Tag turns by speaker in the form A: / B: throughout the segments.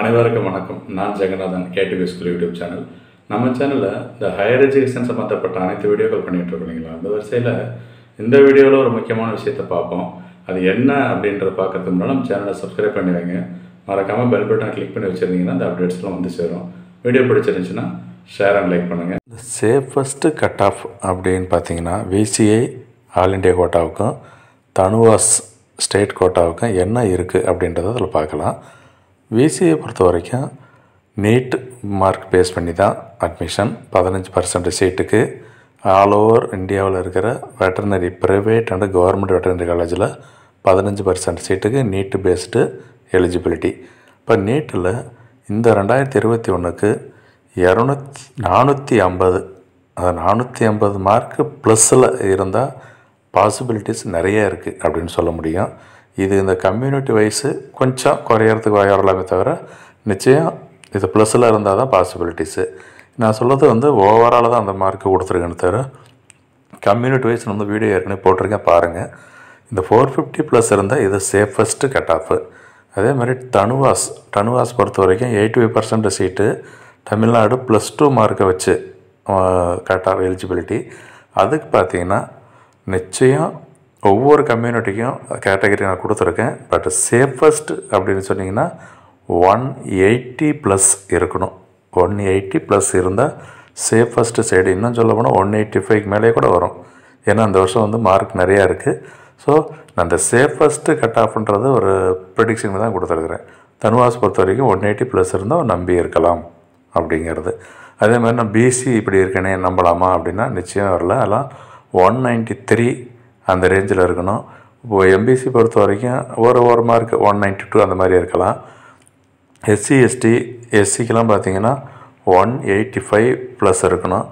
A: அனைவருக்கும் வணக்கம் நான் ஜெகநாதன் கேட்டுக்கு ஸ்கூல் யூடியூப் சேனல் நம்ம சேனலில் இந்த ஹையர் எஜுகேஷன் சம்மந்தப்பட்ட அனைத்து வீடியோக்கள் பண்ணிகிட்டு இருக்கீங்களா அந்த வரிசையில் இந்த வீடியோவில் ஒரு முக்கியமான விஷயத்தை பார்ப்போம் அது என்ன அப்படின்றத பார்க்கறதுக்கு முன்னாடி நம்ம சேனலை சப்ஸ்கிரைப் பண்ணி வைங்க மறக்காமல் பெல் பட்டனை கிளிக் பண்ணி வச்சுருந்தீங்கன்னா அந்த அப்டேட்ஸ்லாம் வந்து சேரும் வீடியோ பிடிச்சிருந்துச்சுன்னா ஷேர் அண்ட் லைக் பண்ணுங்கள் இந்த சேஃபஸ்ட்டு கட் ஆஃப் அப்படின்னு பார்த்தீங்கன்னா விசிஐ ஆல் இண்டியா கோட்டாவுக்கும் தனுவாஸ் ஸ்டேட் கோட்டாவுக்கும் என்ன இருக்குது அப்படின்றத அதில் பார்க்கலாம் விசிஏ பொறுத்த வரைக்கும் நீட் மார்க் பேஸ் பண்ணி தான் அட்மிஷன் பதினஞ்சு பர்சன்ட் சீட்டுக்கு ஆல் ஓவர் இந்தியாவில் இருக்கிற veterinary private and government veterinary காலேஜில் பதினஞ்சு பர்சன்ட் சீட்டுக்கு நீட்டு பேஸ்டு எலிஜிபிலிட்டி இப்போ நீட்டில் இந்த ரெண்டாயிரத்தி இருபத்தி ஒன்றுக்கு இரநூத்தி நானூற்றி ஐம்பது அது நானூற்றி ஐம்பது மார்க்கு ப்ளஸ்ஸில் இருந்தால் பாசிபிலிட்டிஸ் நிறைய இருக்குது அப்படின்னு சொல்ல முடியும் இது இந்த கம்யூனிட்டி வைஸு கொஞ்சம் குறையறதுக்கு வாய் வரலாமே தவிர நிச்சயம் இது ப்ளஸில் இருந்தால் தான் பாசிபிலிட்டிஸு நான் சொல்கிறது வந்து ஓவராலாக தான் அந்த மார்க்கு கொடுத்துருக்கேன்னு தவிர கம்யூனிட்டி வைஸ் வந்து வீடியோ ஏற்கனவே போட்டிருக்கேன் பாருங்கள் இந்த ஃபோர் ஃபிஃப்டி ப்ளஸ் இருந்தால் இது சேஃபஸ்ட்டு கட் ஆஃபு அதே மாதிரி தனுவாஸ் தனுவாஸ் பொறுத்த வரைக்கும் eighty five percent seat Tamil Nadu plus two மார்க்கை வச்சு கட் ஆஃப் எலிஜிபிலிட்டி அதுக்கு பார்த்திங்கன்னா நிச்சயம் ஒவ்வொரு கம்யூனிட்டிக்கும் கேட்டகரி நான் கொடுத்துருக்கேன் பட் சேஃபஸ்ட் அப்படின்னு சொன்னிங்கன்னா ஒன் எயிட்டி ப்ளஸ் இருக்கணும் ஒன் எயிட்டி ப்ளஸ் இருந்தால் சேஃபஸ்ட்டு சைடு இன்னும் சொல்ல போனால் ஒன் எயிட்டி ஃபைவ் மேலே கூட வரும் ஏன்னா அந்த வருஷம் வந்து மார்க் நிறையா இருக்குது ஸோ நான் அந்த சேஃபஸ்ட்டு கட் ஆஃப்ன்றது ஒரு ப்ரெடிக்ஷன் தான் கொடுத்துருக்குறேன் தனுவாஸ் பொறுத்த வரைக்கும் ஒன் எயிட்டி ப்ளஸ் இருந்தால் நம்பி இருக்கலாம் அப்படிங்கிறது அதே மாதிரி நான் பிசி இப்படி இருக்கேனே நம்பலாமா அப்படின்னா நிச்சயம் வரல அதெல்லாம் ஒன் நைன்ட்டி த்ரீ அந்த ரேஞ்சில் இருக்கணும் இப்போது எம்பிசி பொறுத்த வரைக்கும் ஒரு ஒரு மார்க் ஒன் நைன்டி டூ அந்த மாதிரி இருக்கலாம் எஸ்சி எஸ்டி எஸ்சிக்கெலாம் பார்த்தீங்கன்னா ஒன் எயிட்டி ஃபைவ் ப்ளஸ் இருக்கணும்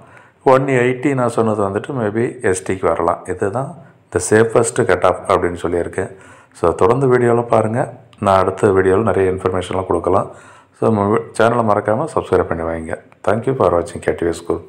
A: ஒன் எயிட்டி நான் சொன்னது வந்துட்டு மேபி எஸ்டிக்கு வரலாம் இதுதான் த சேஃபஸ்ட்டு கட் ஆஃப் அப்படின்னு சொல்லியிருக்கேன் ஸோ தொடர்ந்து வீடியோவில் பாருங்கள் நான் அடுத்த வீடியோவில் நிறைய இன்ஃபர்மேஷன்லாம் கொடுக்கலாம் ஸோ சேனலை மறக்காமல் சப்ஸ்கிரைப் பண்ணி வைங்க தேங்க்யூ ஃபார் வாட்சிங் கேட்டிவி ஸ்கூல்